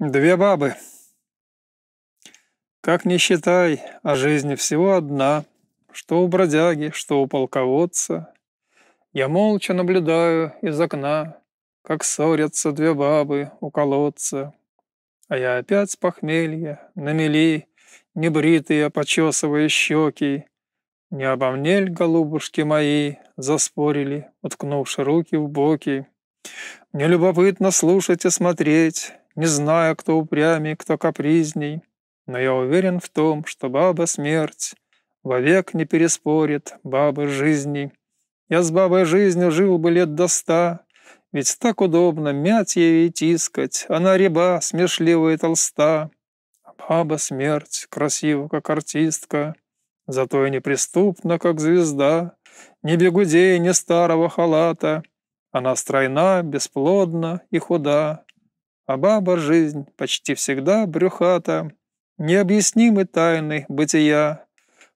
Две бабы. Как ни считай, а жизнь всего одна, что у бродяги, что у полководца. Я молча наблюдаю из окна, как ссорятся две бабы у колодца. А я опять с похмелья, на мели, небритые, почесывая щеки. Не обо мне ль, голубушки мои, заспорили, уткнувши руки в боки. Мне любопытно слушать и смотреть, не зная, кто упрямей, кто капризней, но я уверен в том, что баба смерть вовек не переспорит бабы жизни. Я с бабой жизнью жил бы лет до ста, ведь так удобно мять ей и тискать, она реба, смешливая и толста. А баба смерть, красива, как артистка, зато и неприступна, как звезда, не бегудей, ни старого халата. Она стройна, бесплодна и худа, а баба жизнь почти всегда брюхата, Необъяснимы тайны бытия.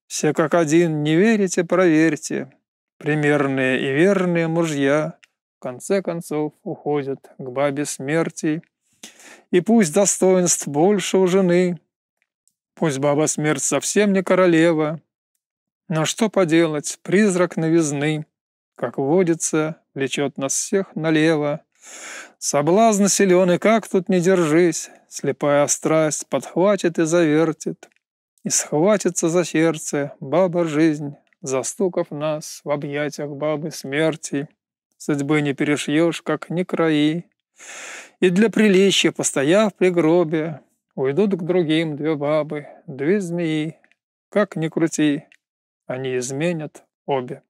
Все как один не верите, проверьте. Примерные и верные мужья В конце концов уходят к бабе смерти. И пусть достоинств больше у жены, Пусть баба смерть совсем не королева, Но что поделать, призрак новизны, Как водится, влечет нас всех налево. Соблазн силен, и как тут не держись, Слепая страсть подхватит и завертит, И схватится за сердце баба жизнь, Застукав нас в объятиях бабы смерти. Судьбы не перешьешь, как ни краи, И для приличия, постояв при гробе, Уйдут к другим две бабы, две змеи, Как ни крути, они изменят обе.